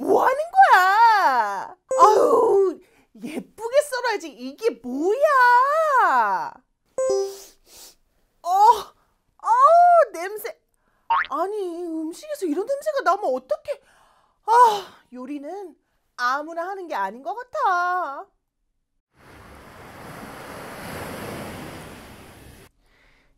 아뭐 하는 거야? 아유 예쁘게 썰어야지 이게 뭐야? 어, 아우 냄새. 아니 음식에서 이런 냄새가 나면 어떡해? 아 요리는 아무나 하는 게 아닌 것 같아.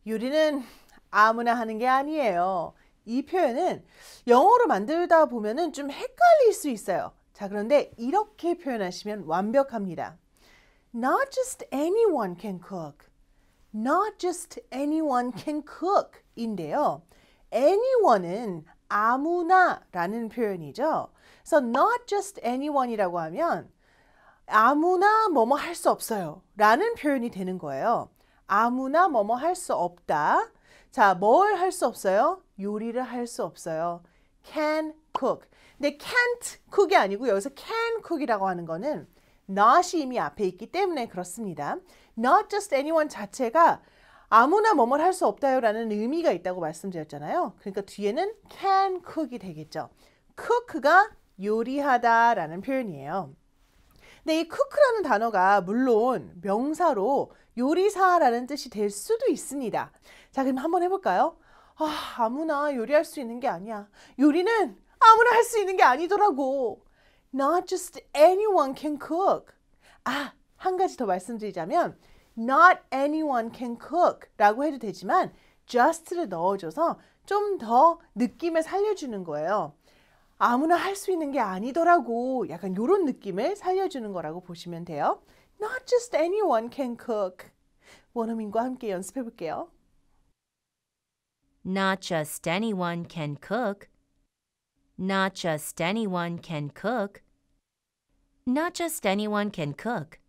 요리는 아무나 하는 게 아니에요. 이 표현은 영어로 만들다 보면은 좀 헷갈릴 수 있어요. 자, 그런데 이렇게 표현하시면 완벽합니다. Not just anyone can cook. Not just anyone can cook 인데요. anyone은 아무나 라는 표현이죠. 그래 not just anyone 이라고 하면 아무나 뭐뭐 할 수 없어요 라는 표현이 되는 거예요. 아무나 뭐뭐 할 수 없다. 자, 뭘 할 수 없어요? 요리를 할 수 없어요. can cook. 근데 can't cook이 아니고 여기서 can cook이라고 하는 거는 not이 이미 앞에 있기 때문에 그렇습니다. not just anyone 자체가 아무나 뭐뭐할 수 없다요 라는 의미가 있다고 말씀드렸잖아요. 그러니까 뒤에는 can cook이 되겠죠. cook가 요리하다 라는 표현이에요. 근데 이 쿠크라는 단어가 물론 명사로 요리사라는 뜻이 될 수도 있습니다. 자, 그럼 한번 해볼까요? 아, 아무나 요리할 수 있는 게 아니야. 요리는 아무나 할 수 있는 게 아니더라고. Not just anyone can cook. 아, 한 가지 더 말씀드리자면 not anyone can cook 라고 해도 되지만 just를 넣어줘서 좀 더 느낌을 살려주는 거예요. 아무나 할 수 있는 게 아니더라고 약간 요런 느낌을 살려주는 거라고 보시면 돼요. Not just anyone can cook. 원어민과 함께 연습해 볼게요. Not just anyone can cook. Not just anyone can cook. Not just anyone can cook.